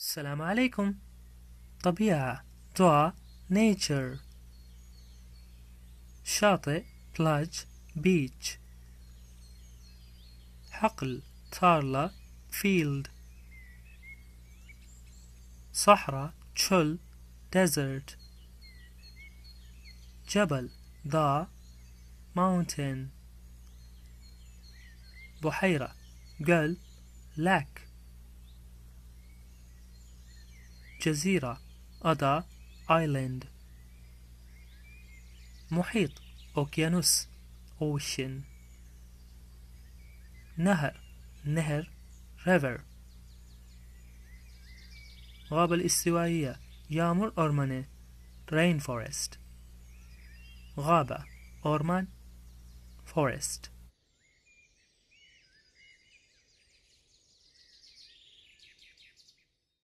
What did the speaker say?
السلام عليكم طبيعة دعاء نيتشر شاطئ بلاج بيتش حقل تارلا فيلد صحراء تشل ديزرت جبل ذا mountain بحيرة جل لاك جزيرة أدا island محيط أوكيانوس ocean نهر نهر river غابة الاستوائية يامر ormanı rainforest غابة orman forest